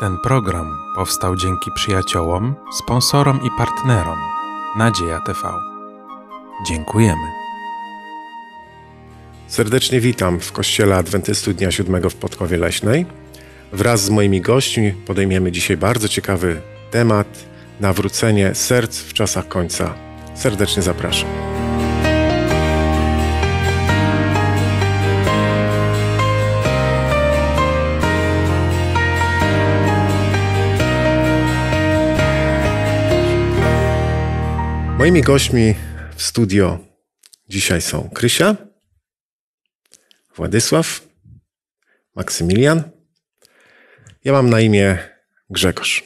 Ten program powstał dzięki przyjaciołom, sponsorom i partnerom Nadzieja TV. Dziękujemy. Serdecznie witam w Kościele Adwentystu Dnia Siódmego w Podkowie Leśnej. Wraz z moimi gośćmi podejmiemy dzisiaj bardzo ciekawy temat nawrócenie serc w czasach końca. Serdecznie zapraszam. Moimi gośćmi w studio dzisiaj są Krysia, Władysław, Maksymilian. Ja mam na imię Grzegorz.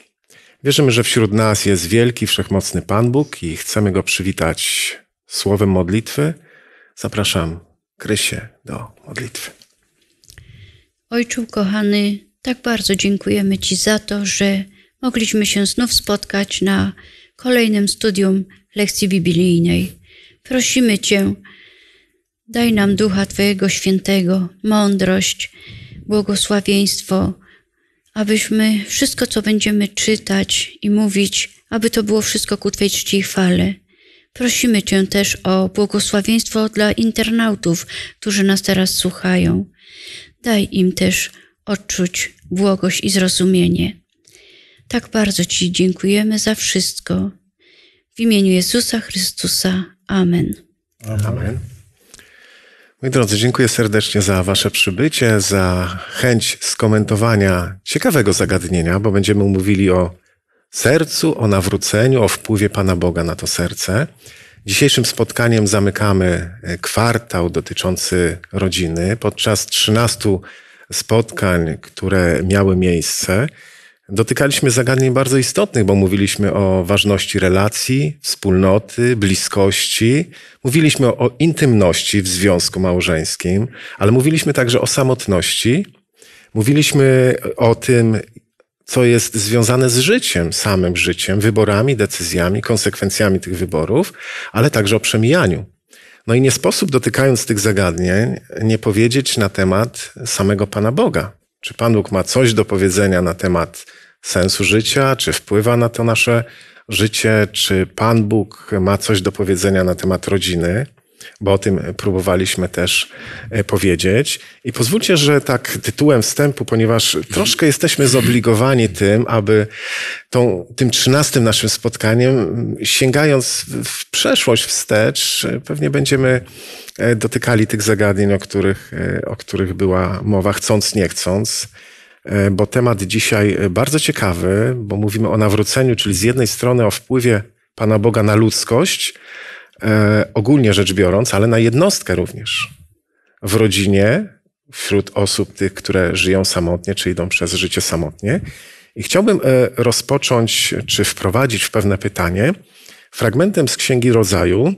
Wierzymy, że wśród nas jest wielki, wszechmocny Pan Bóg i chcemy go przywitać słowem modlitwy. Zapraszam Krysię do modlitwy. Ojczu kochany, tak bardzo dziękujemy Ci za to, że mogliśmy się znów spotkać na kolejnym studium lekcji biblijnej. Prosimy Cię, daj nam ducha Twojego świętego, mądrość, błogosławieństwo, abyśmy wszystko, co będziemy czytać i mówić, aby to było wszystko ku Twojej czci i chwale. Prosimy Cię też o błogosławieństwo dla internautów, którzy nas teraz słuchają. Daj im też odczuć błogość i zrozumienie. Tak bardzo Ci dziękujemy za wszystko. W imieniu Jezusa Chrystusa. Amen. Amen. Amen. Moi drodzy, dziękuję serdecznie za Wasze przybycie, za chęć skomentowania ciekawego zagadnienia, bo będziemy mówili o sercu, o nawróceniu, o wpływie Pana Boga na to serce. Dzisiejszym spotkaniem zamykamy e, kwartał dotyczący rodziny. Podczas 13 spotkań, które miały miejsce, Dotykaliśmy zagadnień bardzo istotnych, bo mówiliśmy o ważności relacji, wspólnoty, bliskości, mówiliśmy o, intymności w związku małżeńskim, ale mówiliśmy także o samotności, mówiliśmy o tym, co jest związane z życiem, samym życiem, wyborami, decyzjami, konsekwencjami tych wyborów, ale także o przemijaniu. No i nie sposób, dotykając tych zagadnień, nie powiedzieć na temat samego Pana Boga. Czy Pan Bóg ma coś do powiedzenia na temat sensu życia, czy wpływa na to nasze życie, czy Pan Bóg ma coś do powiedzenia na temat rodziny, bo o tym próbowaliśmy też e, powiedzieć. I pozwólcie, że tak tytułem wstępu, ponieważ troszkę jesteśmy zobligowani tym, aby tą, tym trzynastym naszym spotkaniem, sięgając w przeszłość wstecz, e, pewnie będziemy e, dotykali tych zagadnień, o których, o których była mowa, chcąc, nie chcąc. E, bo temat dzisiaj e, bardzo ciekawy, bo mówimy o nawróceniu, czyli z jednej strony o wpływie Pana Boga na ludzkość, e, ogólnie rzecz biorąc, ale na jednostkę również. W rodzinie, wśród osób tych, które żyją samotnie, czy idą przez życie samotnie. I chciałbym rozpocząć, czy wprowadzić w pewne pytanie fragmentem z Księgi Rodzaju,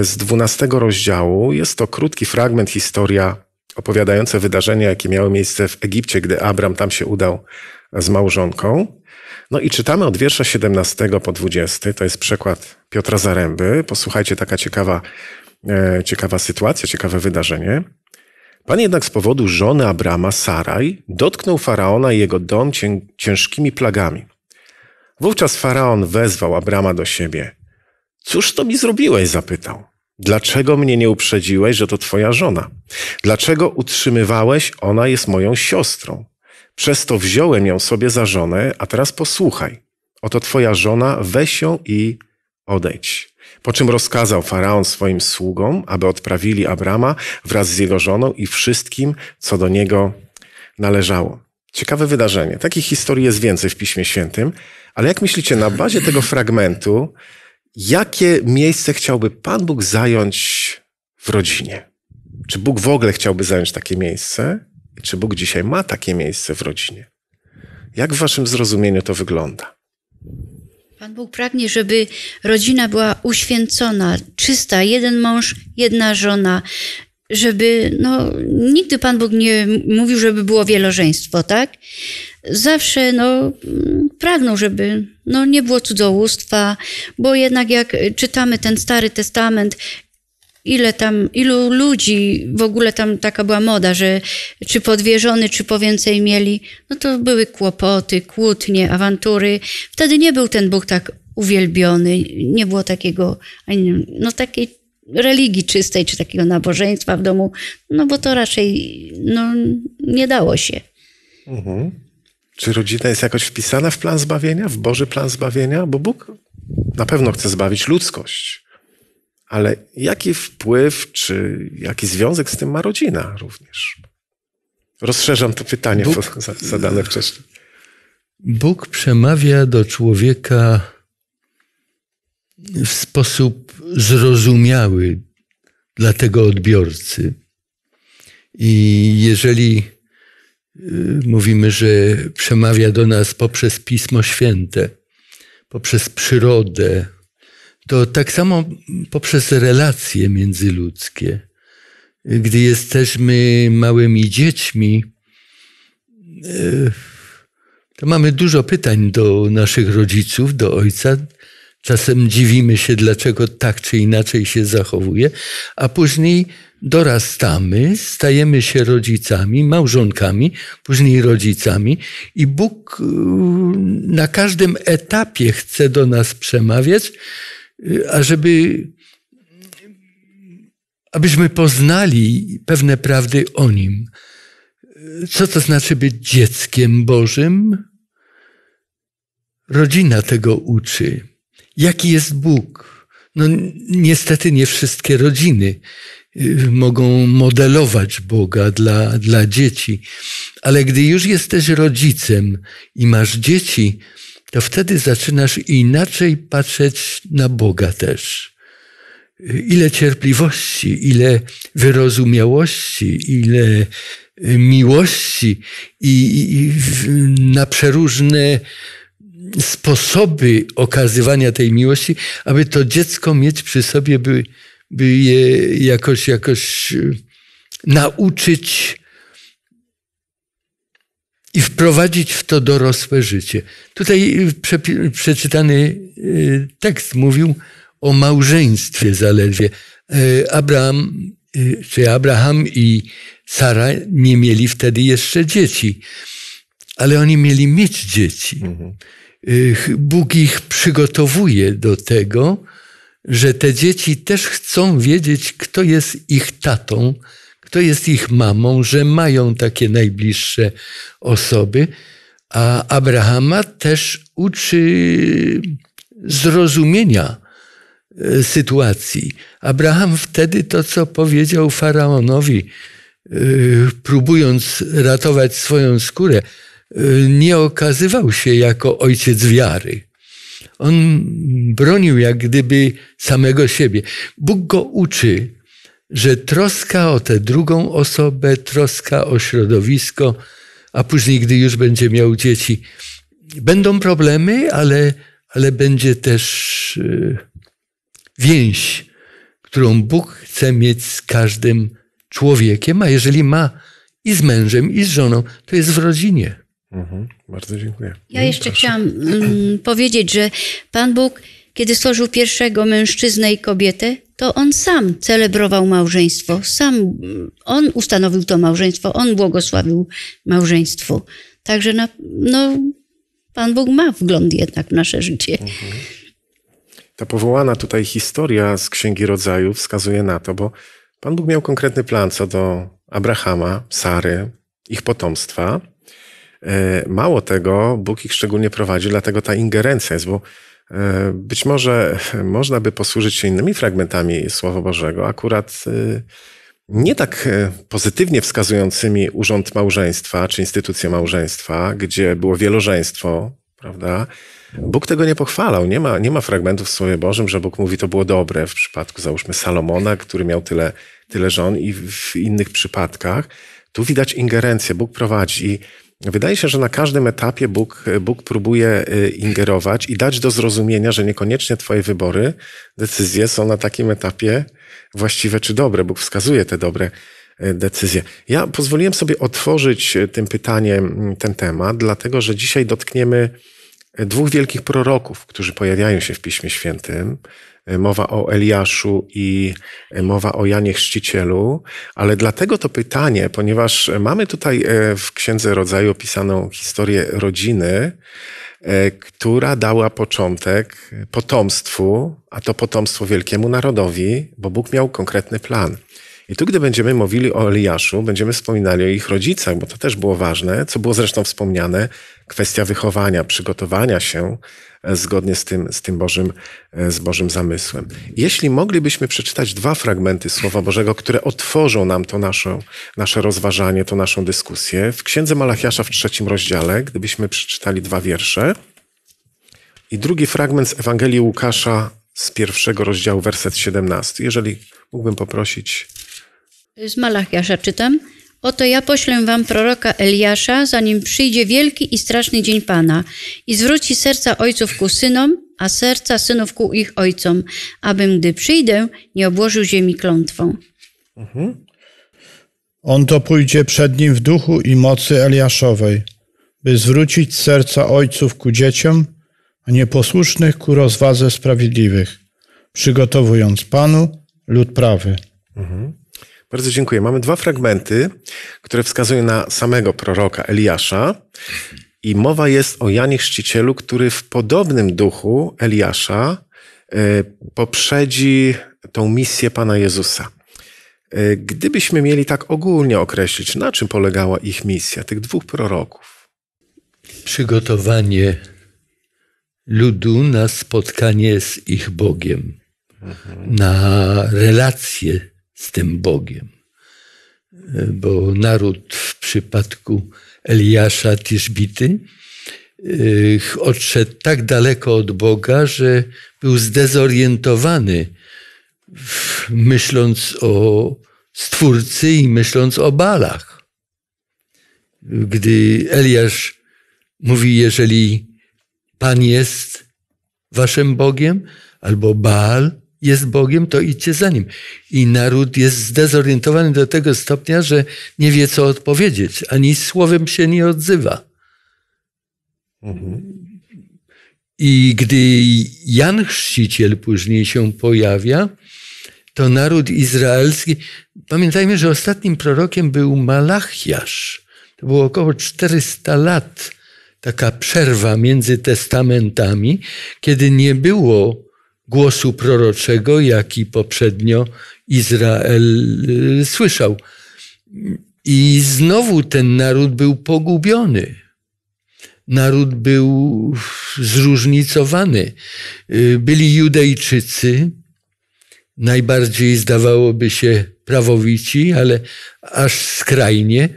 z 12 rozdziału. Jest to krótki fragment, historia opowiadające wydarzenia, jakie miały miejsce w Egipcie, gdy Abram tam się udał z małżonką. No i czytamy od wiersza 17 po 20, to jest przekład Piotra Zaręby. Posłuchajcie, taka ciekawa, e, ciekawa sytuacja, ciekawe wydarzenie. Pan jednak z powodu żony Abrama, Saraj, dotknął faraona i jego dom cię, ciężkimi plagami. Wówczas faraon wezwał Abrama do siebie. Cóż to mi zrobiłeś? zapytał. Dlaczego mnie nie uprzedziłeś, że to twoja żona? Dlaczego utrzymywałeś, ona jest moją siostrą? Przez to wziąłem ją sobie za żonę, a teraz posłuchaj. Oto twoja żona, weź ją i odejdź. Po czym rozkazał faraon swoim sługom, aby odprawili Abrama wraz z jego żoną i wszystkim, co do niego należało. Ciekawe wydarzenie. Takich historii jest więcej w Piśmie Świętym, ale jak myślicie, na bazie tego fragmentu Jakie miejsce chciałby Pan Bóg zająć w rodzinie? Czy Bóg w ogóle chciałby zająć takie miejsce? I czy Bóg dzisiaj ma takie miejsce w rodzinie? Jak w Waszym zrozumieniu to wygląda? Pan Bóg pragnie, żeby rodzina była uświęcona, czysta, jeden mąż, jedna żona, żeby, no, nigdy Pan Bóg nie mówił, żeby było wielożeństwo, tak? zawsze no, pragnął, żeby no, nie było cudzołóstwa, bo jednak jak czytamy ten Stary Testament, ile tam, ilu ludzi, w ogóle tam taka była moda, że czy podwierzony, czy po więcej mieli, no to były kłopoty, kłótnie, awantury. Wtedy nie był ten Bóg tak uwielbiony, nie było takiego, no takiej religii czystej, czy takiego nabożeństwa w domu, no bo to raczej no, nie dało się. Mhm. Czy rodzina jest jakoś wpisana w plan zbawienia, w Boży plan zbawienia? Bo Bóg na pewno chce zbawić ludzkość. Ale jaki wpływ czy jaki związek z tym ma rodzina również? Rozszerzam to pytanie Bóg, zadane wcześniej. Bóg przemawia do człowieka w sposób zrozumiały dla tego odbiorcy. I jeżeli Y, mówimy, że przemawia do nas poprzez Pismo Święte, poprzez przyrodę, to tak samo poprzez relacje międzyludzkie. Y, gdy jesteśmy małymi dziećmi, y, to mamy dużo pytań do naszych rodziców, do ojca, Czasem dziwimy się, dlaczego tak czy inaczej się zachowuje, a później dorastamy, stajemy się rodzicami, małżonkami, później rodzicami, i Bóg yy, na każdym etapie chce do nas przemawiać, yy, ażeby abyśmy poznali pewne prawdy o Nim. Yy, co to znaczy być dzieckiem Bożym? Rodzina tego uczy jaki jest Bóg. No, niestety nie wszystkie rodziny y, mogą modelować Boga dla, dla dzieci, ale gdy już jesteś rodzicem i masz dzieci, to wtedy zaczynasz inaczej patrzeć na Boga też. Ile cierpliwości, ile wyrozumiałości, ile y, miłości i, i, i na przeróżne sposoby okazywania tej miłości, aby to dziecko mieć przy sobie, by, by je jakoś, jakoś y, nauczyć i wprowadzić w to dorosłe życie. Tutaj y, prze, przeczytany y, tekst mówił o małżeństwie zaledwie. Abraham, czy Abraham i Sara nie mieli wtedy jeszcze dzieci, ale oni mieli mieć dzieci. Mhm. Bóg ich przygotowuje do tego, że te dzieci też chcą wiedzieć, kto jest ich tatą, kto jest ich mamą, że mają takie najbliższe osoby. A Abrahama też uczy zrozumienia e, sytuacji. Abraham wtedy to, co powiedział faraonowi, e, próbując ratować swoją skórę, Y, nie okazywał się jako ojciec wiary. On bronił jak gdyby samego siebie. Bóg go uczy, że troska o tę drugą osobę, troska o środowisko, a później, gdy już będzie miał dzieci, będą problemy, ale, ale będzie też y, więź, którą Bóg chce mieć z każdym człowiekiem, a jeżeli ma i z mężem, i z żoną, to jest w rodzinie. Mhm. Bardzo dziękuję. Ja jeszcze Proszę. chciałam mm, powiedzieć, że Pan Bóg, kiedy stworzył pierwszego mężczyznę i kobietę, to on sam celebrował małżeństwo. Sam mm, on ustanowił to małżeństwo, on błogosławił małżeństwu. Także na, no, Pan Bóg ma wgląd jednak w nasze życie. Mhm. Ta powołana tutaj historia z Księgi Rodzaju wskazuje na to, bo Pan Bóg miał konkretny plan co do Abrahama, Sary, ich potomstwa. E, mało tego, Bóg ich szczególnie prowadzi, dlatego ta ingerencja jest, bo e, być może można by posłużyć się innymi fragmentami Słowa Bożego, akurat e, nie tak pozytywnie wskazującymi urząd małżeństwa czy instytucję małżeństwa, gdzie było wielożeństwo, prawda? Bóg tego nie pochwalał. Nie ma, nie ma fragmentów w Słowie Bożym, że Bóg mówi, to było dobre. W przypadku, załóżmy, Salomona, który miał tyle, tyle żon, i w innych przypadkach. Tu widać ingerencję. Bóg prowadzi. I Wydaje się, że na każdym etapie Bóg, Bóg próbuje y, ingerować i dać do zrozumienia, że niekoniecznie Twoje wybory, decyzje są na takim etapie właściwe czy dobre. Bóg wskazuje te dobre y, decyzje. Ja pozwoliłem sobie otworzyć y, tym pytaniem mm, ten temat, dlatego że dzisiaj dotkniemy dwóch wielkich proroków, którzy pojawiają się w Piśmie Świętym. E, mowa o Eliaszu i e, mowa o Janie Chrzcicielu, ale dlatego to pytanie, ponieważ mamy tutaj e, w Księdze Rodzaju opisaną historię rodziny, która dała początek potomstwu, a to potomstwo wielkiemu narodowi, bo Bóg miał konkretny plan. I tu, gdy będziemy mówili o Eliaszu, będziemy wspominali o ich rodzicach, bo to też było ważne, co było zresztą wspomniane, kwestia wychowania, przygotowania się e, zgodnie z tym, z tym Bożym, e, z Bożym zamysłem. Jeśli moglibyśmy przeczytać dwa fragmenty Słowa Bożego, które otworzą nam to nasze, nasze rozważanie, to naszą dyskusję, w Księdze Malachiasza w trzecim rozdziale, gdybyśmy przeczytali dwa wiersze, i drugi fragment z Ewangelii Łukasza z pierwszego rozdziału, werset 17. Jeżeli mógłbym poprosić z Malachiasza czytam. Oto ja poślę wam proroka Eliasza, zanim przyjdzie wielki i straszny dzień Pana i zwróci serca ojców ku synom, a serca synów ku ich ojcom, abym, gdy przyjdę, nie obłożył ziemi klątwą. Mhm. On to pójdzie przed nim w duchu i mocy Eliaszowej, by zwrócić serca ojców ku dzieciom, a nieposłusznych ku rozwadze sprawiedliwych, przygotowując Panu lud prawy. Mhm. Bardzo dziękuję. Mamy dwa fragmenty, które wskazują na samego proroka Eliasza. I mowa jest o Janie Chrzcicielu, który w podobnym duchu Eliasza e, poprzedzi tą misję Pana Jezusa. E, gdybyśmy mieli tak ogólnie określić, na czym polegała ich misja, tych dwóch proroków? Przygotowanie ludu na spotkanie z ich Bogiem, mhm. na relacje z tym Bogiem. Bo naród w przypadku Eliasza Tiszbity y, odszedł tak daleko od Boga, że był zdezorientowany, myśląc o Stwórcy i myśląc o Balach. Gdy Eliasz mówi, jeżeli Pan jest waszym Bogiem, albo Baal, jest Bogiem, to idźcie za nim. I naród jest zdezorientowany do tego stopnia, że nie wie, co odpowiedzieć, ani słowem się nie odzywa. Mhm. I gdy Jan Chrzciciel później się pojawia, to naród izraelski. Pamiętajmy, że ostatnim prorokiem był Malachiasz. To było około 400 lat, taka przerwa między testamentami, kiedy nie było głosu proroczego, jaki poprzednio Izrael y, słyszał. I znowu ten naród był pogubiony. Naród był zróżnicowany. Y, byli Judejczycy, najbardziej zdawałoby się prawowici, ale aż skrajnie.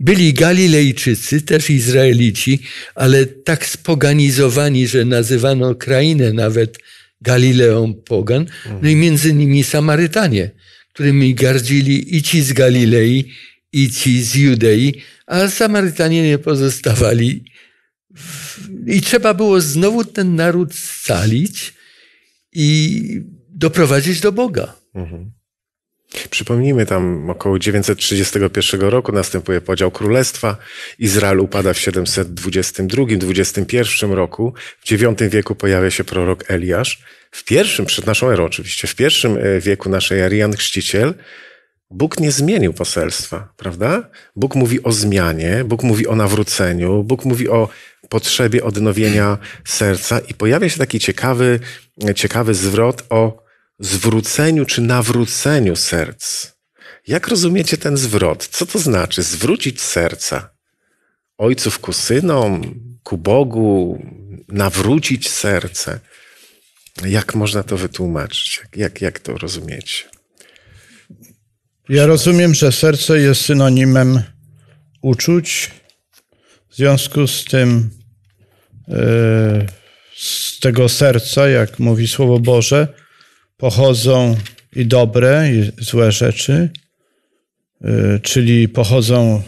Byli Galilejczycy, też Izraelici, ale tak spoganizowani, że nazywano krainę nawet Galileą pogan, no i między nimi Samarytanie, którymi gardzili i ci z Galilei, i ci z Judei, a Samarytanie nie pozostawali. I trzeba było znowu ten naród scalić i doprowadzić do Boga. Mhm. Przypomnijmy, tam około 931 roku następuje podział królestwa. Izrael upada w 722-21 roku. W IX wieku pojawia się prorok Eliasz. W pierwszym, przed naszą erą oczywiście, w pierwszym e, wieku naszej ery Chrzciciel Bóg nie zmienił poselstwa, prawda? Bóg mówi o zmianie, Bóg mówi o nawróceniu, Bóg mówi o potrzebie odnowienia serca i pojawia się taki ciekawy, ciekawy zwrot o zwróceniu czy nawróceniu serc. Jak rozumiecie ten zwrot? Co to znaczy zwrócić serca? Ojców ku synom, ku Bogu, nawrócić serce. Jak można to wytłumaczyć? Jak, jak to rozumiecie? Ja rozumiem, że serce jest synonimem uczuć. W związku z tym, e, z tego serca, jak mówi Słowo Boże, pochodzą i dobre, i złe rzeczy, y, czyli pochodzą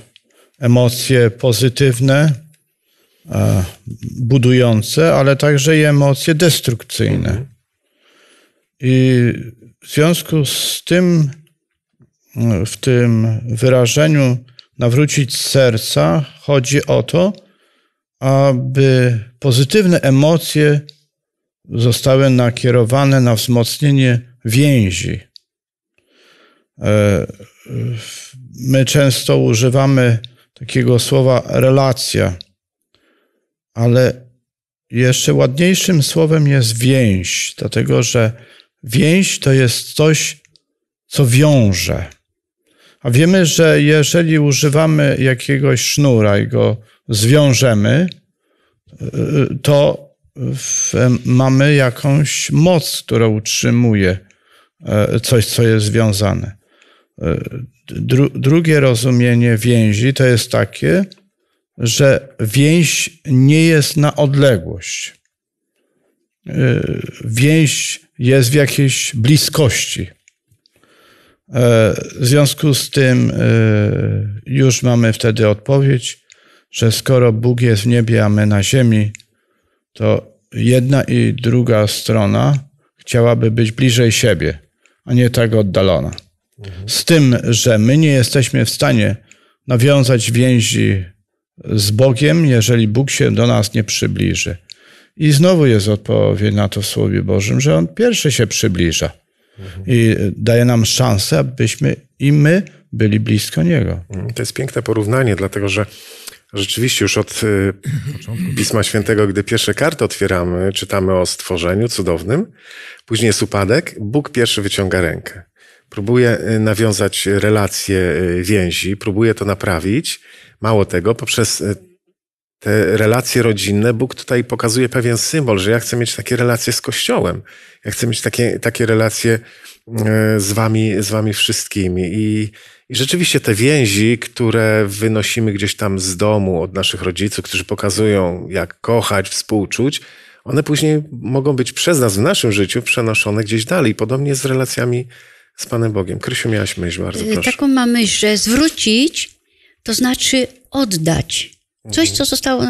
emocje pozytywne, budujące, ale także i emocje destrukcyjne. Mhm. I w związku z tym, y, w tym wyrażeniu nawrócić serca, chodzi o to, aby pozytywne emocje zostały nakierowane na wzmocnienie więzi. E, my często używamy takiego słowa relacja, ale jeszcze ładniejszym słowem jest więź, dlatego że więź to jest coś, co wiąże. A wiemy, że jeżeli używamy jakiegoś sznura i go zwiążemy, e, to w, mamy jakąś moc, która utrzymuje e, coś, co jest związane. E, dru, drugie rozumienie więzi to jest takie, że więź nie jest na odległość. E, więź jest w jakiejś bliskości. W związku z tym już mamy wtedy odpowiedź, że skoro Bóg jest w niebie, a my na ziemi, to jedna i druga strona chciałaby być bliżej siebie, a nie tak oddalona. Z tym, że my nie jesteśmy w stanie nawiązać więzi z Bogiem, jeżeli Bóg się do nas nie przybliży. I znowu jest odpowiedź na to w Słowie Bożym, że On pierwszy się przybliża i daje nam szansę, abyśmy i my byli blisko Niego. To jest piękne porównanie, dlatego że Rzeczywiście już od y, Pisma Świętego, gdy pierwsze karty otwieramy, czytamy o stworzeniu cudownym, później jest upadek, Bóg pierwszy wyciąga rękę. Próbuje y, nawiązać relacje, y, więzi, próbuje to naprawić. Mało tego, poprzez te relacje rodzinne, Bóg tutaj pokazuje pewien symbol, że ja chcę mieć takie relacje z Kościołem. Ja chcę mieć takie, takie relacje z wami, z wami wszystkimi. I i rzeczywiście te więzi, które wynosimy gdzieś tam z domu od naszych rodziców, którzy pokazują, jak kochać, współczuć, one później mogą być przez nas w naszym życiu przenoszone gdzieś dalej. Podobnie z relacjami z Panem Bogiem. Krysiu, miałaś myśl, bardzo y, proszę. Taką mam myśl, że zwrócić to znaczy oddać. Coś, mhm. co zostało,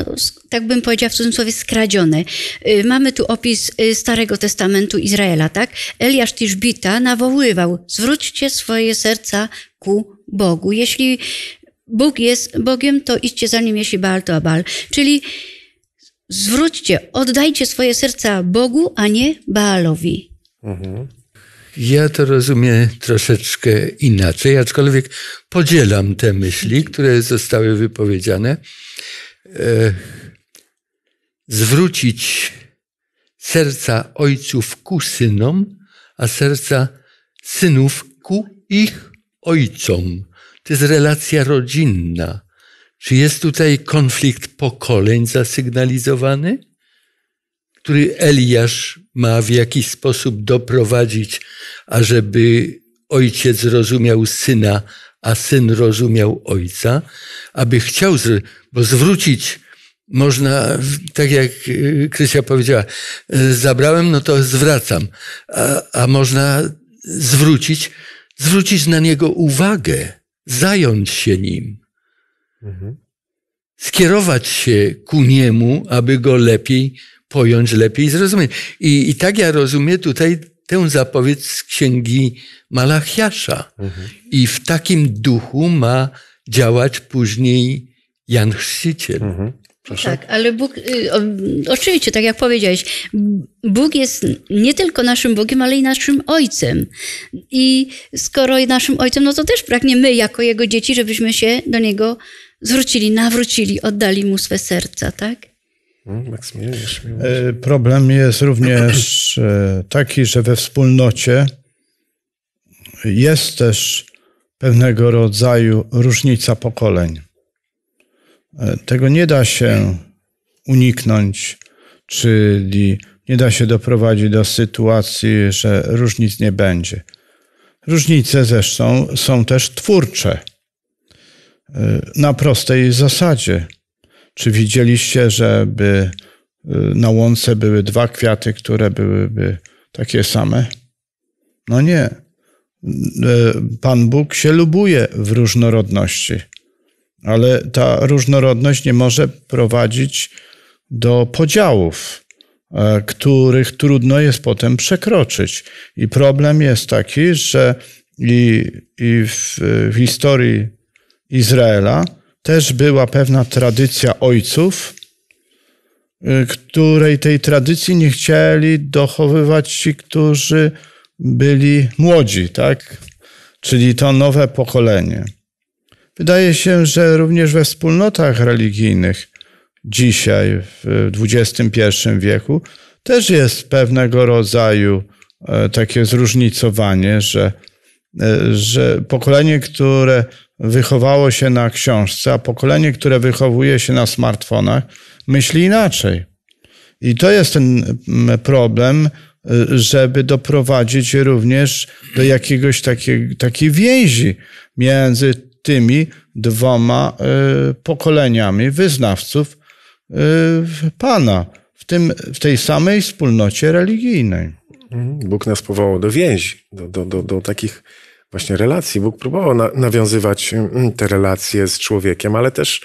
tak bym powiedziała w cudzysłowie, skradzione. Y, mamy tu opis y, Starego Testamentu Izraela, tak? Eliasz Tiszbita nawoływał, zwróćcie swoje serca ku Bogu. Jeśli Bóg jest Bogiem, to idźcie za Nim, jeśli Baal, to Baal, Czyli zwróćcie, oddajcie swoje serca Bogu, a nie Baalowi. Mhm. Ja to rozumiem troszeczkę inaczej, aczkolwiek podzielam te myśli, które zostały wypowiedziane. E, zwrócić serca ojców ku synom, a serca synów ku ich ojcom. To jest relacja rodzinna. Czy jest tutaj konflikt pokoleń zasygnalizowany, który Eliasz ma w jakiś sposób doprowadzić, ażeby ojciec rozumiał syna, a syn rozumiał ojca, aby chciał, bo zwrócić można, tak jak y, Krysia powiedziała, e, zabrałem, no to zwracam, a, a można zwrócić, zwrócić na niego uwagę, zająć się nim, mhm. skierować się ku niemu, aby go lepiej pojąć, lepiej zrozumieć. I, i tak ja rozumiem tutaj tę zapowiedź z księgi Malachiasza. Mhm. I w takim duchu ma działać później Jan Chrzciciel. Mhm. Proszę? Tak, ale Bóg, y, o, oczywiście, tak jak powiedziałeś, Bóg jest nie tylko naszym Bogiem, ale i naszym Ojcem. I skoro i naszym Ojcem, no to też pragnie my, jako Jego dzieci, żebyśmy się do Niego zwrócili, nawrócili, oddali Mu swe serca, tak? No, e, problem jest również e, taki, że we wspólnocie jest też pewnego rodzaju różnica pokoleń. E, tego nie da się uniknąć, czyli nie da się doprowadzić do sytuacji, że różnic nie będzie. Różnice zresztą są też twórcze. E, na prostej zasadzie. Czy widzieliście, żeby e, na łące były dwa kwiaty, które byłyby takie same? No nie. Pan Bóg się lubuje w różnorodności ale ta różnorodność nie może prowadzić do podziałów, e, których trudno jest potem przekroczyć. I problem jest taki, że i, i w, w historii Izraela też była pewna tradycja ojców, e, której tej tradycji nie chcieli dochowywać ci, którzy byli młodzi, tak? Czyli to nowe pokolenie. Wydaje się, że również we wspólnotach religijnych dzisiaj, w XXI wieku, też jest pewnego rodzaju e, takie zróżnicowanie, że, e, że pokolenie, które wychowało się na książce, a pokolenie, które wychowuje się na smartfonach, myśli inaczej. I to jest ten problem, e, żeby doprowadzić również do jakiegoś takiej, takiej więzi między tymi dwoma y, pokoleniami wyznawców y, Pana w, tym, w tej samej wspólnocie religijnej. Mhm. Bóg nas powołał do więzi, do, do, do, do takich właśnie relacji. Bóg próbował na, nawiązywać mm, te relacje z człowiekiem, ale też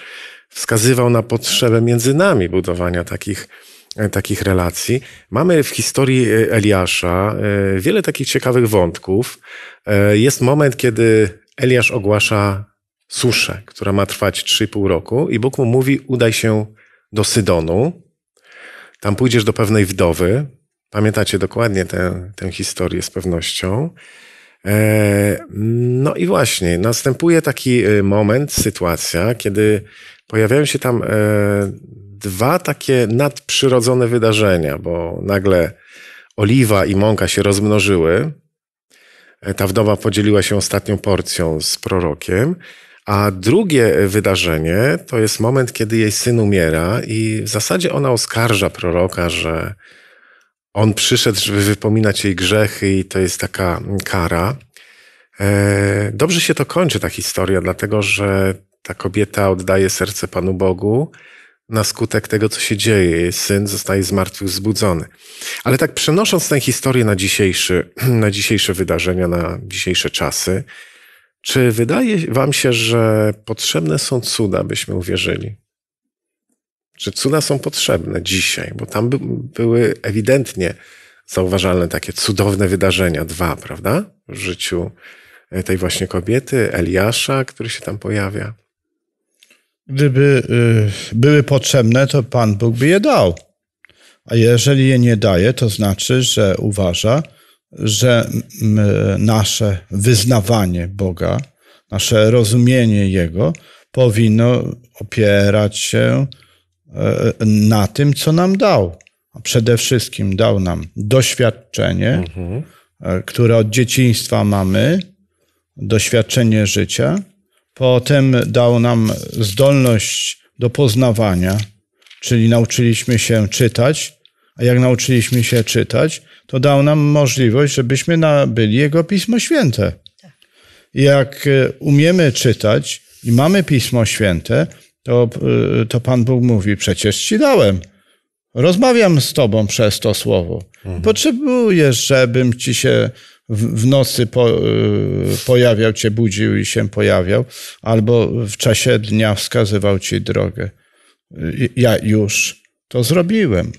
wskazywał na potrzebę między nami budowania takich, e, takich relacji. Mamy w historii e, Eliasza e, wiele takich ciekawych wątków. Jest moment, kiedy Eliasz ogłasza suszę, która ma trwać 3,5 roku, i Bóg mu mówi: Udaj się do Sydonu, tam pójdziesz do pewnej wdowy. Pamiętacie dokładnie tę, tę historię z pewnością. E, no i właśnie, następuje taki e, moment, sytuacja, kiedy pojawiają się tam e, dwa takie nadprzyrodzone wydarzenia, bo nagle oliwa i mąka się rozmnożyły, E, ta wdowa podzieliła się ostatnią porcją z prorokiem. A drugie wydarzenie to jest moment, kiedy jej syn umiera, i w zasadzie ona oskarża proroka, że on przyszedł, żeby wypominać jej grzechy, i to jest taka kara. E, dobrze się to kończy, ta historia, dlatego że ta kobieta oddaje serce Panu Bogu, na skutek tego, co się dzieje. Jej syn zostaje zmartwychwzbudzony. Ale tak przenosząc tę historię na, dzisiejszy, na dzisiejsze wydarzenia, na dzisiejsze czasy, czy wydaje wam się, że potrzebne są cuda, byśmy uwierzyli? Czy cuda są potrzebne dzisiaj? Bo tam by, były ewidentnie zauważalne takie cudowne wydarzenia, dwa, prawda? W życiu e, tej właśnie kobiety, Eliasza, który się tam pojawia. Gdyby y, były potrzebne, to Pan Bóg by je dał. A jeżeli je nie daje, to znaczy, że uważa, że y, nasze wyznawanie Boga, nasze rozumienie Jego powinno opierać się y, na tym, co nam dał. A przede wszystkim dał nam doświadczenie, mhm. które od dzieciństwa mamy, doświadczenie życia Potem dał nam zdolność do poznawania, czyli nauczyliśmy się czytać, a jak nauczyliśmy się czytać, to dał nam możliwość, żebyśmy nabyli Jego Pismo Święte. Jak e, umiemy czytać i mamy Pismo Święte, to, e, to Pan Bóg mówi: Przecież ci dałem. Rozmawiam z Tobą przez to słowo. Mhm. Potrzebujesz, żebym ci się w, nocy po, y, pojawiał cię, budził i się pojawiał, albo w czasie dnia wskazywał ci drogę. Y, ja już to zrobiłem.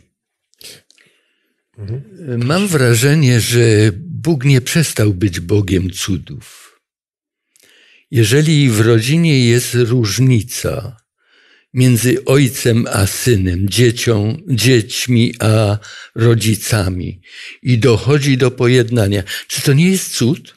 Mhm. Mam wrażenie, że Bóg nie przestał być Bogiem cudów. Jeżeli w rodzinie jest różnica między ojcem a synem, dziecią, dziećmi a rodzicami i dochodzi do pojednania. Czy to nie jest cud?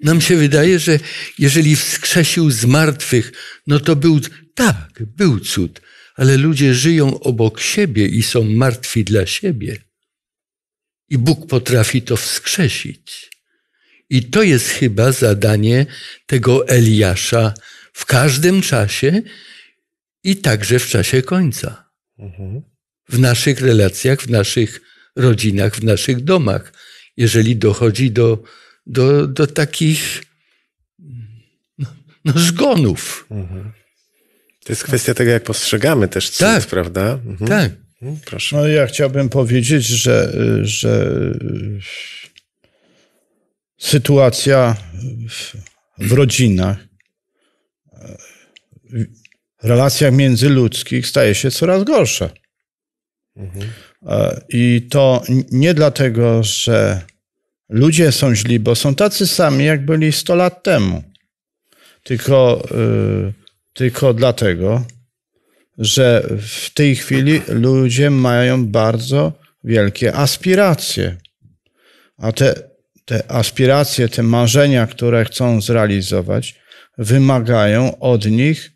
Nam się wydaje, że jeżeli wskrzesił z martwych, no to był, tak, był cud, ale ludzie żyją obok siebie i są martwi dla siebie. I Bóg potrafi to wskrzesić. I to jest chyba zadanie tego Eliasza, w każdym czasie i także w czasie końca. Mhm. W naszych relacjach, w naszych rodzinach, w naszych domach, jeżeli dochodzi do, do, do takich no, no zgonów. Mhm. To jest kwestia tego, jak postrzegamy też cud, tak, prawda? Mhm. Tak. Mhm, proszę. No ja chciałbym powiedzieć, że, że e, sytuacja w, w rodzinach relacjach międzyludzkich staje się coraz gorsza. Mhm. E, I to nie dlatego, że ludzie są źli, bo są tacy sami, jak byli 100 lat temu. Tylko, y, tylko dlatego, że w tej chwili ludzie mają bardzo wielkie aspiracje. A te, te aspiracje, te marzenia, które chcą zrealizować, wymagają od nich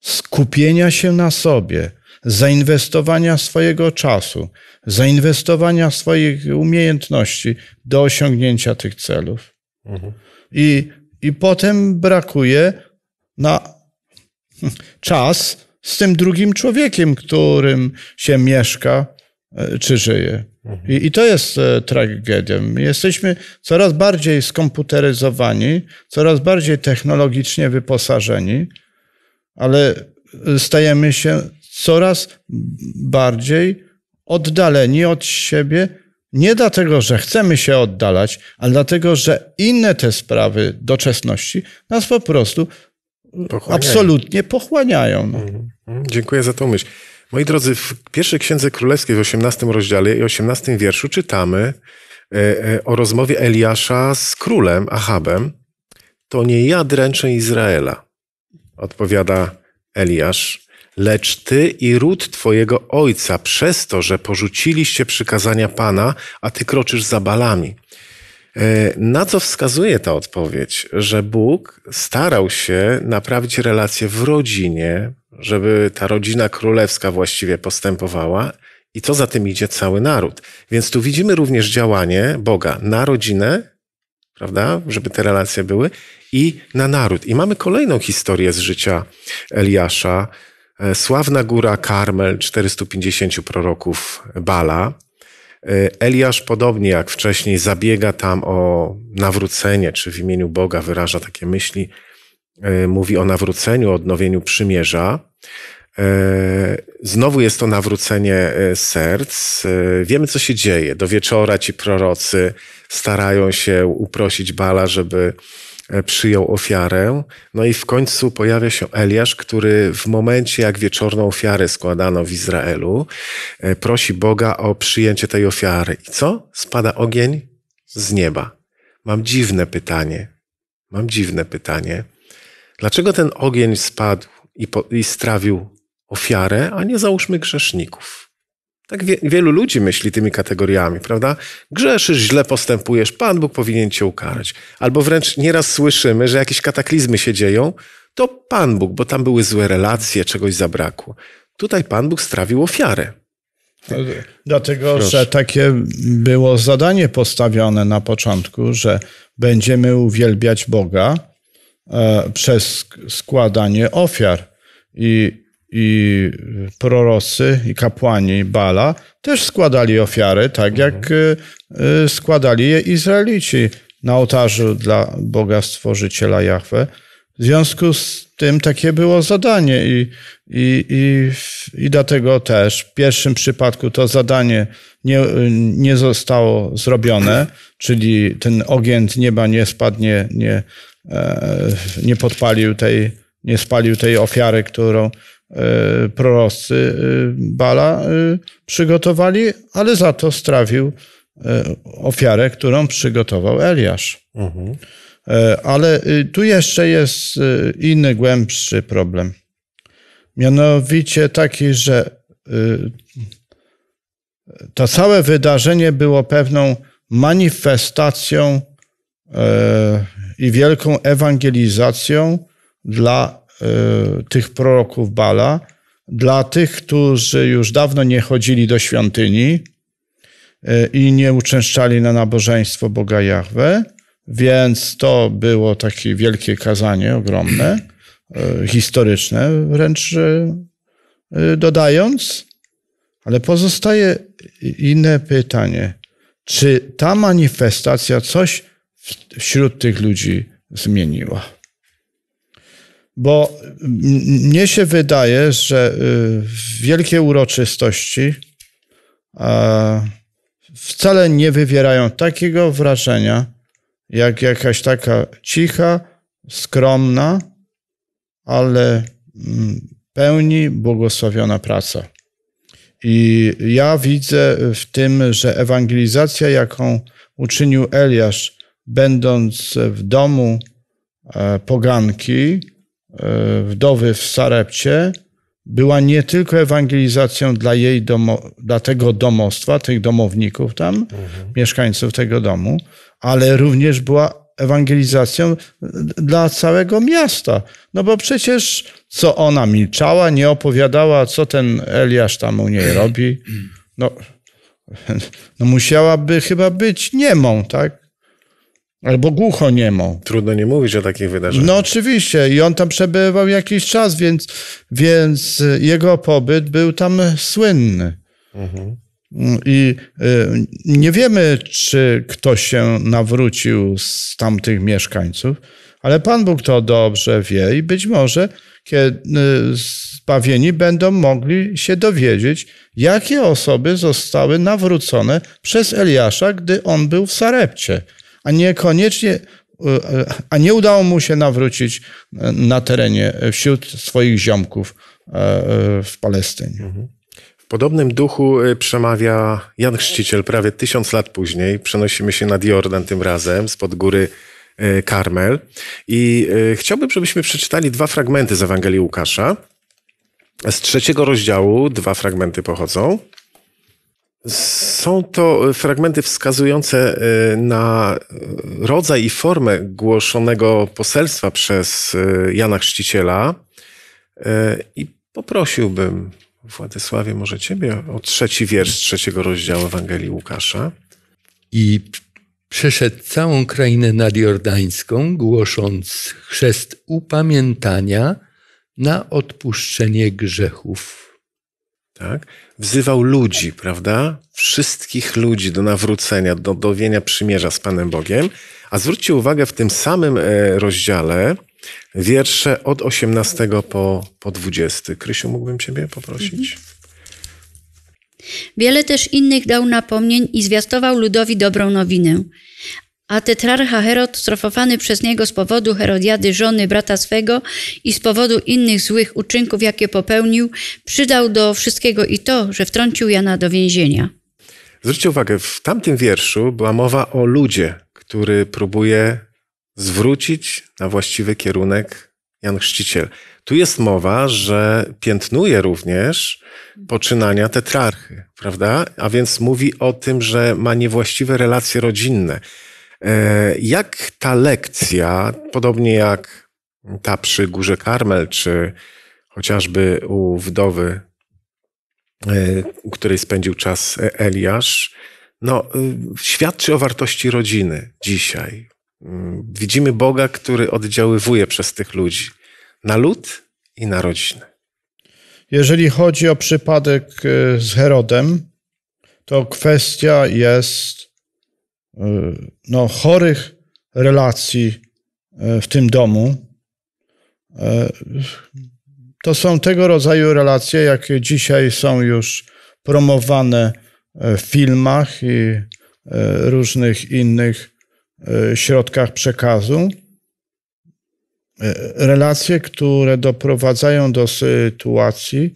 skupienia się na sobie, zainwestowania swojego czasu, zainwestowania swoich umiejętności do osiągnięcia tych celów. Mhm. I, I potem brakuje na czas z tym drugim człowiekiem, którym się mieszka e, czy żyje. Mhm. I, I, to jest e, tragedia. My jesteśmy coraz bardziej skomputeryzowani, coraz bardziej technologicznie wyposażeni ale stajemy się coraz bardziej oddaleni od siebie, nie dlatego, że chcemy się oddalać, ale dlatego, że inne te sprawy doczesności nas po prostu pochłaniają. absolutnie pochłaniają. No. Mhm, mhm. Dziękuję za tą myśl. Moi drodzy, w pierwszej Księdze Królewskiej w 18 rozdziale i 18 wierszu czytamy e, e, o rozmowie Eliasza z królem Achabem. To nie ja dręczę Izraela odpowiada Eliasz. Lecz ty i ród twojego ojca, przez to, że porzuciliście przykazania Pana, a ty kroczysz za balami. E, na co wskazuje ta odpowiedź? Że Bóg starał się naprawić relacje w rodzinie, żeby ta rodzina królewska właściwie postępowała i co za tym idzie cały naród. Więc tu widzimy również działanie Boga na rodzinę prawda? Żeby te relacje były i na naród. I mamy kolejną historię z życia Eliasza. E, sławna góra Karmel 450 proroków Bala. E, Eliasz, podobnie jak wcześniej, zabiega tam o nawrócenie, czy w imieniu Boga wyraża takie myśli, e, mówi o nawróceniu, odnowieniu przymierza. E, znowu jest to nawrócenie e, serc. E, wiemy, co się dzieje. Do wieczora ci prorocy starają się uprosić Bala, żeby przyjął ofiarę. No i w końcu pojawia się Eliasz, który w momencie, jak wieczorną ofiarę składano w Izraelu, prosi Boga o przyjęcie tej ofiary. I co? Spada ogień z nieba. Mam dziwne pytanie. Mam dziwne pytanie. Dlaczego ten ogień spadł i, po, i strawił ofiarę, a nie załóżmy grzeszników. Tak wie, wielu ludzi myśli tymi kategoriami, prawda? Grzeszysz, źle postępujesz, Pan Bóg powinien cię ukarać. Albo wręcz nieraz słyszymy, że jakieś kataklizmy się dzieją, to Pan Bóg, bo tam były złe relacje, czegoś zabrakło. Tutaj Pan Bóg strawił ofiarę. Dlatego, Proszę. że takie było zadanie postawione na początku, że będziemy uwielbiać Boga e, przez składanie ofiar. I i prorosy i kapłani Bala też składali ofiary, tak jak mhm. e, e, składali je Izraelici na ołtarzu dla Boga Stworzyciela Jahwe. W związku z tym takie było zadanie i, i, i, i dlatego też w pierwszym przypadku to zadanie nie, nie zostało zrobione, czyli ten ogień nieba nie spadł, nie, nie, nie podpalił tej, nie spalił tej ofiary, którą E, proroscy e, Bala e, przygotowali, ale za to strawił ofiarę, którą przygotował Eliasz. Mhm. Ale y, tu jeszcze jest y, inny, głębszy problem. Mianowicie taki, że y, to całe wydarzenie było pewną manifestacją i wielką ewangelizacją dla Y, tych proroków Bala, dla tych, którzy już dawno nie chodzili do świątyni y, i nie uczęszczali na nabożeństwo Boga Jahwe, więc to było takie wielkie kazanie, ogromne, y, historyczne wręcz dodając. Ale pozostaje inne pytanie. Czy ta manifestacja coś wśród tych ludzi zmieniła? Bo mnie się wydaje, że y, wielkie uroczystości wcale nie wywierają takiego wrażenia, jak jakaś taka cicha, skromna, ale pełni błogosławiona praca. I ja widzę w tym, że ewangelizacja, jaką uczynił Eliasz, będąc w domu e, poganki, E, wdowy w Sarepcie była nie tylko ewangelizacją dla jej domo, dla tego domostwa, tych domowników tam, mhm. mieszkańców tego domu, ale również była ewangelizacją dla całego miasta. No bo przecież co ona milczała, nie opowiadała, co ten Eliasz tam u niej robi. No, no musiałaby chyba być niemą, tak? Albo głucho niemą. Trudno nie mówić o takich wydarzeniach. No oczywiście. I on tam przebywał jakiś czas, więc, więc jego pobyt był tam słynny. Mhm. I y, nie wiemy, czy ktoś się nawrócił z tamtych mieszkańców, ale Pan Bóg to dobrze wie i być może kiedy y, zbawieni będą mogli się dowiedzieć, jakie osoby zostały nawrócone przez Eliasza, gdy on był w Sarepcie a niekoniecznie, e, a nie udało mu się nawrócić e, na terenie e, wśród swoich ziomków w Palestynie. Mhm. W podobnym duchu przemawia Jan Chrzciciel prawie tysiąc lat później. Przenosimy się nad Jordan tym razem, spod góry Karmel. I chciałbym, żebyśmy przeczytali dwa fragmenty z Ewangelii Łukasza. Z trzeciego rozdziału dwa fragmenty pochodzą. Są to e, fragmenty wskazujące e, na rodzaj i formę głoszonego poselstwa przez e, Jana Chrzciciela. I poprosiłbym, Władysławie, może Ciebie o trzeci wiersz trzeciego rozdziału Ewangelii Łukasza. I przeszedł całą krainę nadjordańską, głosząc chrzest upamiętania na odpuszczenie grzechów. Tak wzywał ludzi, prawda? Wszystkich ludzi do nawrócenia, do dowienia przymierza z Panem Bogiem. A zwróćcie uwagę, w tym samym e, rozdziale wiersze od 18 po, po 20. Krysiu, mógłbym Ciebie poprosić? Wiele też innych dał napomnień i zwiastował ludowi dobrą nowinę a tetrarcha Herod, strofowany przez niego z powodu Herodiady żony brata swego i z powodu innych złych uczynków, jakie popełnił, przydał do wszystkiego i to, że wtrącił Jana do więzienia. Zwróćcie uwagę, w tamtym wierszu była mowa o ludzie, który próbuje zwrócić na właściwy kierunek Jan Chrzciciel. Tu jest mowa, że piętnuje również poczynania tetrarchy, prawda? A więc mówi o tym, że ma niewłaściwe relacje rodzinne E, jak ta lekcja, podobnie jak ta przy Górze Karmel, czy chociażby u wdowy, e, u której spędził czas e, Eliasz, no, świadczy o wartości rodziny dzisiaj. Mm, widzimy Boga, który oddziaływuje przez tych ludzi na lud i na rodzinę. Jeżeli chodzi o przypadek z Herodem, to kwestia jest no, chorych relacji e, w tym domu. E, to są tego rodzaju relacje, jakie dzisiaj są już promowane e, w filmach i różnych innych środkach przekazu. Relacje, które doprowadzają do sytuacji,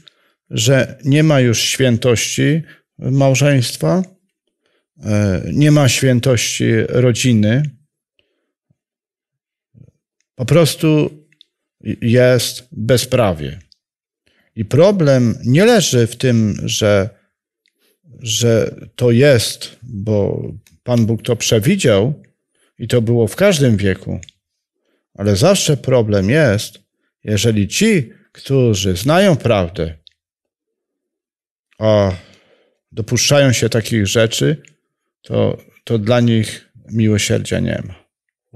że nie ma już świętości małżeństwa, E, nie ma świętości rodziny. Po prostu jest bezprawie. I problem nie leży w tym, że, że to jest, bo Pan Bóg to przewidział i to było w każdym wieku. Ale zawsze problem jest, jeżeli ci, którzy znają prawdę, a dopuszczają się takich rzeczy, to, to dla nich miłosierdzia nie ma.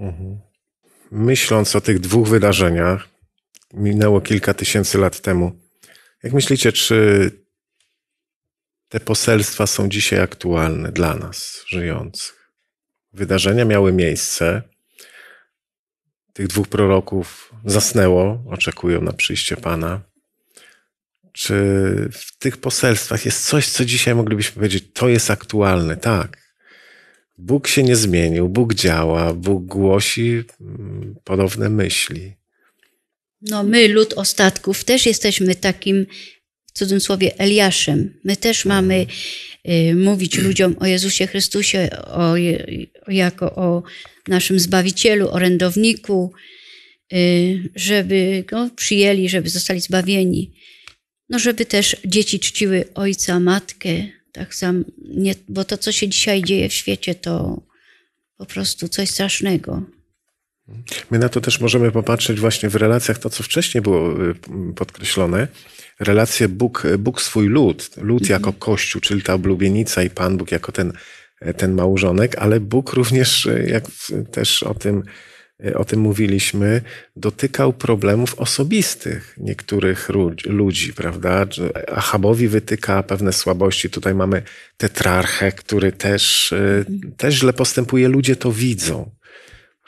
Mhm. Myśląc o tych dwóch wydarzeniach, minęło kilka tysięcy lat temu. Jak myślicie, czy te poselstwa są dzisiaj aktualne dla nas, żyjących? Wydarzenia miały miejsce. Tych dwóch proroków zasnęło, oczekują na przyjście Pana. Czy w tych poselstwach jest coś, co dzisiaj moglibyśmy powiedzieć, to jest aktualne? Tak, Bóg się nie zmienił, Bóg działa, Bóg głosi mm, podobne myśli. No, my, lud ostatków, też jesteśmy takim, w cudzysłowie, Eliaszem. My też mhm. mamy y, mówić ludziom o Jezusie Chrystusie, o, jako o naszym Zbawicielu, orędowniku, y, żeby go przyjęli, żeby zostali zbawieni. No, żeby też dzieci czciły ojca, matkę, tak sam, nie, bo to, co się dzisiaj dzieje w świecie, to po prostu coś strasznego. My na to też możemy popatrzeć właśnie w relacjach, to co wcześniej było y, podkreślone, relacje Bóg, Bóg swój lud, lud mhm. jako Kościół, czyli ta oblubienica i Pan Bóg jako ten, ten małżonek, ale Bóg również, y, jak też o tym E, o tym mówiliśmy, dotykał problemów osobistych niektórych ludzi, prawda? Achabowi wytyka pewne słabości. Tutaj mamy tetrarchę, który też, e, też źle postępuje, ludzie to widzą.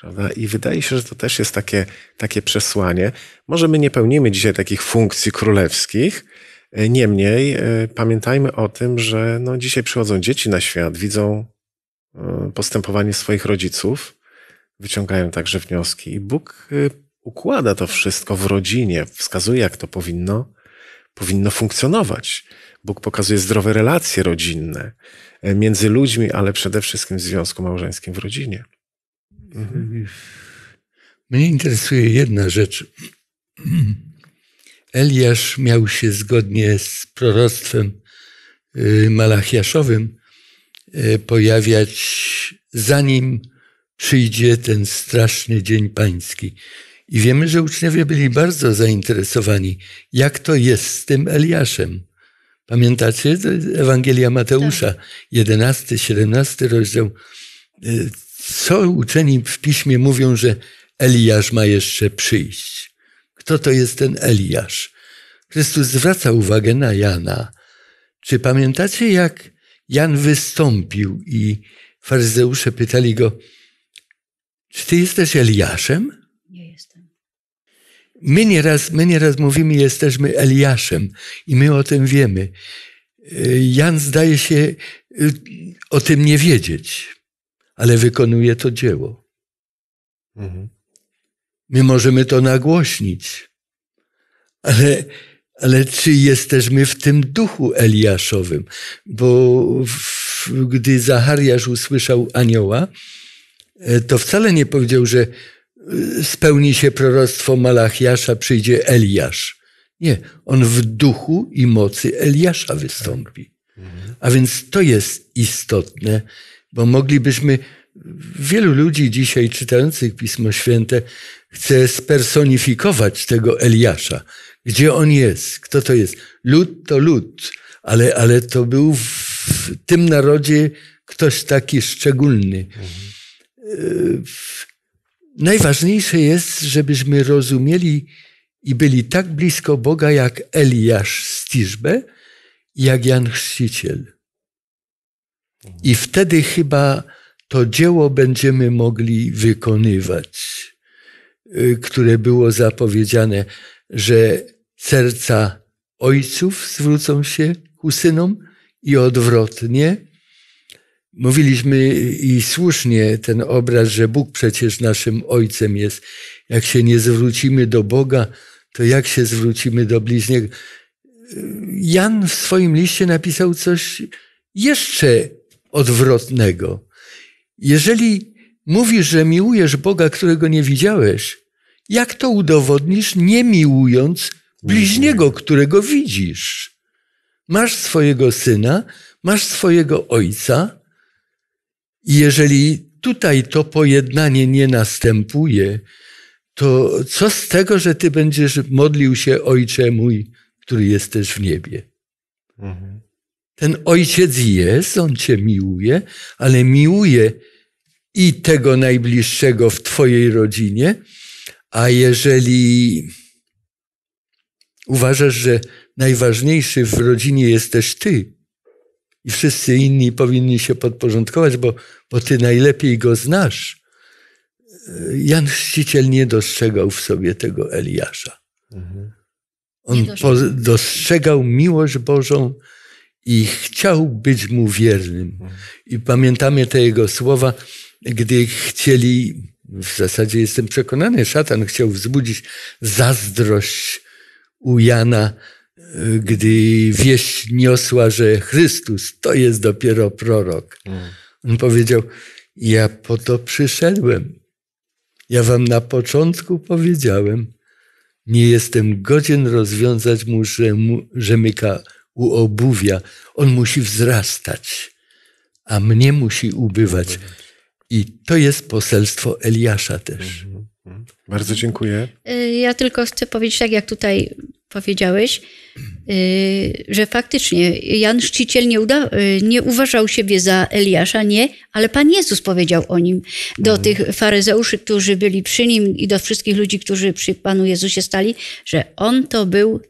Prawda? I wydaje się, że to też jest takie, takie przesłanie. Może my nie pełnimy dzisiaj takich funkcji królewskich, e, niemniej pamiętajmy o tym, że no, dzisiaj przychodzą dzieci na świat, widzą postępowanie swoich rodziców, wyciągają także wnioski. I Bóg y, układa to wszystko w rodzinie, wskazuje, jak to powinno, powinno funkcjonować. Bóg pokazuje zdrowe relacje rodzinne e, między ludźmi, ale przede wszystkim w związku małżeńskim w rodzinie. Mhm. Mnie interesuje jedna rzecz. Eliasz miał się zgodnie z proroctwem y, Malachiaszowym e, pojawiać zanim przyjdzie ten straszny dzień pański. I wiemy, że uczniowie byli bardzo zainteresowani, jak to jest z tym Eliaszem. Pamiętacie Ewangelia Mateusza, tak. 11, 17 rozdział. Y, co uczeni w piśmie mówią, że Eliasz ma jeszcze przyjść? Kto to jest ten Eliasz? Chrystus zwraca uwagę na Jana. Czy pamiętacie, jak Jan wystąpił i faryzeusze pytali go, czy ty jesteś Eliaszem? Nie jestem. My nieraz, my nieraz mówimy, jesteśmy Eliaszem i my o tym wiemy. Y, Jan zdaje się y, o tym nie wiedzieć, ale wykonuje to dzieło. Mhm. My możemy to nagłośnić, ale, ale czy jesteśmy w tym duchu Eliaszowym? Bo w, gdy Zachariasz usłyszał anioła, E, to wcale nie powiedział, że e, spełni się proroctwo Malachiasza, przyjdzie Eliasz. Nie, on w duchu i mocy Eliasza wystąpi. A więc to jest istotne, bo moglibyśmy, wielu ludzi dzisiaj czytających Pismo Święte chce spersonifikować tego Eliasza. Gdzie on jest? Kto to jest? Lud to lud, ale, ale to był w tym narodzie ktoś taki szczególny. Mhm najważniejsze jest, żebyśmy rozumieli i byli tak blisko Boga jak Eliasz z Tiszbe, jak Jan Chrzciciel. I wtedy chyba to dzieło będziemy mogli wykonywać, y, które było zapowiedziane, że serca ojców zwrócą się ku synom i odwrotnie, Mówiliśmy i słusznie ten obraz, że Bóg przecież naszym Ojcem jest. Jak się nie zwrócimy do Boga, to jak się zwrócimy do bliźniego? Jan w swoim liście napisał coś jeszcze odwrotnego. Jeżeli mówisz, że miłujesz Boga, którego nie widziałeś, jak to udowodnisz, nie miłując bliźniego, którego widzisz? Masz swojego syna, masz swojego ojca, i jeżeli tutaj to pojednanie nie następuje, to co z tego, że ty będziesz modlił się Ojcze mój, który jesteś w niebie? Mhm. Ten ojciec jest, on cię miłuje, ale miłuje i tego najbliższego w twojej rodzinie, a jeżeli uważasz, że najważniejszy w rodzinie jesteś ty, i wszyscy inni powinni się podporządkować, bo, bo ty najlepiej go znasz. Jan Chrzciciel nie dostrzegał w sobie tego Eliasza. Mhm. On dostrzegał miłość Bożą i chciał być mu wiernym. Mhm. I pamiętamy te jego słowa, gdy chcieli, w zasadzie jestem przekonany, szatan chciał wzbudzić zazdrość u Jana, gdy wieść niosła, że Chrystus to jest dopiero prorok. Mm. On powiedział: Ja po to przyszedłem. Ja wam na początku powiedziałem, nie jestem godzien rozwiązać mu rzemyka u obuwia. On musi wzrastać, a mnie musi ubywać. I to jest poselstwo Eliasza też. Mm-hmm. Bardzo dziękuję. Y, ja tylko chcę powiedzieć, tak jak tutaj powiedziałeś, y, że faktycznie Jan Szciciel nie, uda, y, nie uważał siebie za Eliasza, nie, ale Pan Jezus powiedział o nim do mhm. tych faryzeuszy, którzy byli przy nim i do wszystkich ludzi, którzy przy Panu Jezusie stali, że on to był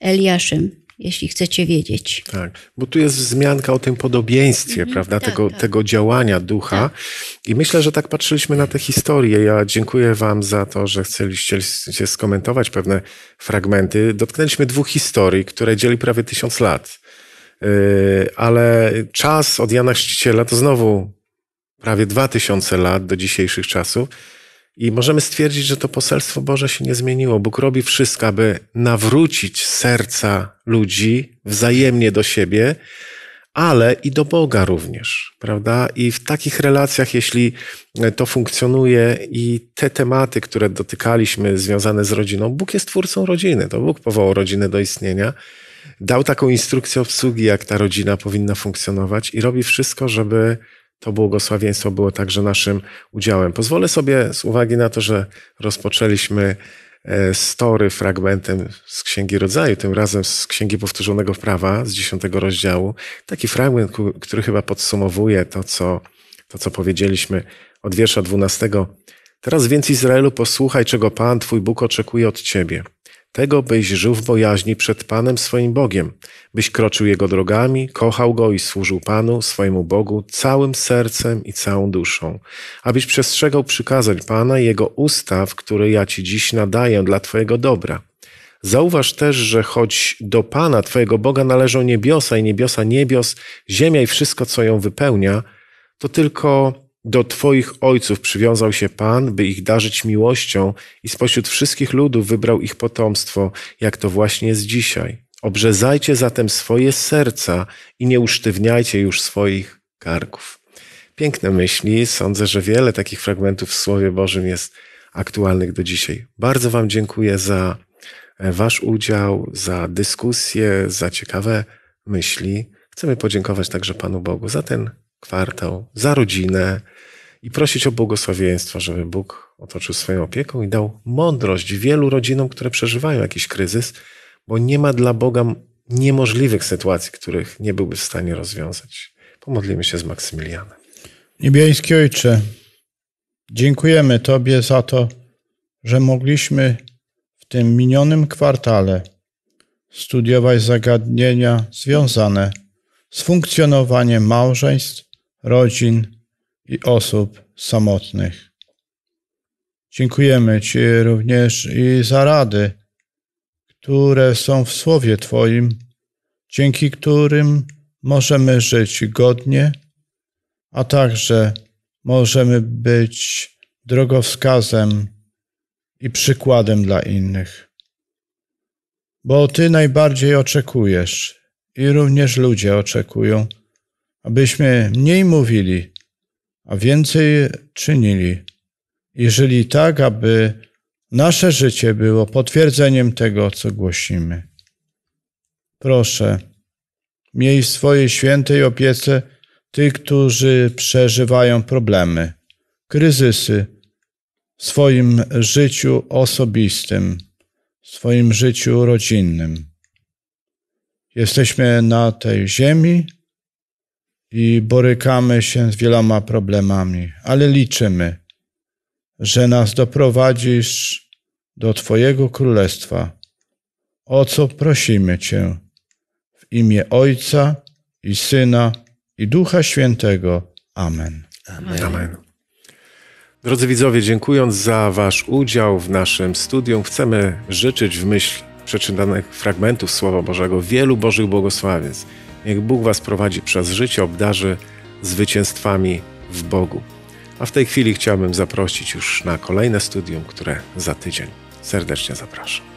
Eliaszem jeśli chcecie wiedzieć. Tak, bo tu jest wzmianka o tym podobieństwie, mhm, prawda, tak, tego, tak. tego działania ducha. Tak. I myślę, że tak patrzyliśmy na tę historię. Ja dziękuję Wam za to, że chcieliście skomentować pewne fragmenty. Dotknęliśmy dwóch historii, które dzieli prawie tysiąc lat. Yy, ale czas od Jana Chrzciciela to znowu prawie dwa tysiące lat do dzisiejszych czasów. I możemy stwierdzić, że to poselstwo Boże się nie zmieniło. Bóg robi wszystko, aby nawrócić serca ludzi wzajemnie do siebie, ale i do Boga również, prawda? I w takich relacjach, jeśli to funkcjonuje i te tematy, które dotykaliśmy związane z rodziną, Bóg jest twórcą rodziny, to Bóg powołał rodzinę do istnienia, dał taką instrukcję obsługi, jak ta rodzina powinna funkcjonować i robi wszystko, żeby to błogosławieństwo było także naszym udziałem. Pozwolę sobie, z uwagi na to, że rozpoczęliśmy e, story fragmentem z Księgi Rodzaju, tym razem z Księgi Powtórzonego Prawa, z dziesiątego rozdziału, taki fragment, który chyba podsumowuje to, co, to, co powiedzieliśmy od wiersza 12. Teraz więc, Izraelu, posłuchaj, czego Pan, Twój Bóg oczekuje od Ciebie tego byś żył w bojaźni przed Panem swoim Bogiem, byś kroczył Jego drogami, kochał Go i służył Panu, swojemu Bogu, całym sercem i całą duszą, abyś przestrzegał przykazań Pana i Jego ustaw, które ja Ci dziś nadaję dla Twojego dobra. Zauważ też, że choć do Pana, Twojego Boga, należą niebiosa i niebiosa niebios, ziemia i wszystko, co ją wypełnia, to tylko do Twoich ojców przywiązał się Pan, by ich darzyć miłością i spośród wszystkich ludów wybrał ich potomstwo, jak to właśnie jest dzisiaj. Obrzezajcie zatem swoje serca i nie usztywniajcie już swoich karków. Piękne myśli. Sądzę, że wiele takich fragmentów w Słowie Bożym jest aktualnych do dzisiaj. Bardzo Wam dziękuję za e, Wasz udział, za dyskusję, za ciekawe myśli. Chcemy podziękować także Panu Bogu za ten kwartał, za rodzinę, i prosić o błogosławieństwo, żeby Bóg otoczył swoją opieką i dał mądrość wielu rodzinom, które przeżywają jakiś kryzys, bo nie ma dla Boga niemożliwych sytuacji, których nie byłby w stanie rozwiązać. Pomodlimy się z Maksymilianem. Niebiański Ojcze, dziękujemy Tobie za to, że mogliśmy w tym minionym kwartale studiować zagadnienia związane z funkcjonowaniem małżeństw, rodzin, i osób samotnych. Dziękujemy Ci również i za rady, które są w Słowie Twoim, dzięki którym możemy żyć godnie, a także możemy być drogowskazem i przykładem dla innych. Bo Ty najbardziej oczekujesz i również ludzie oczekują, abyśmy mniej mówili, a więcej czynili, jeżeli tak, aby nasze życie było potwierdzeniem tego, co głosimy. Proszę, miej w swojej świętej opiece tych, którzy przeżywają problemy, kryzysy w swoim życiu osobistym, w swoim życiu rodzinnym. Jesteśmy na tej ziemi, i borykamy się z wieloma problemami, ale liczymy, że nas doprowadzisz do Twojego Królestwa, o co prosimy Cię w imię Ojca i Syna i Ducha Świętego. Amen. Amen. Amen. Drodzy widzowie, dziękując za Wasz udział w naszym studium, chcemy życzyć w myśl przeczytanych fragmentów Słowa Bożego wielu Bożych błogosławieństw Niech Bóg Was prowadzi przez życie, obdarzy zwycięstwami w Bogu. A w tej chwili chciałbym zaprosić już na kolejne studium, które za tydzień. Serdecznie zapraszam.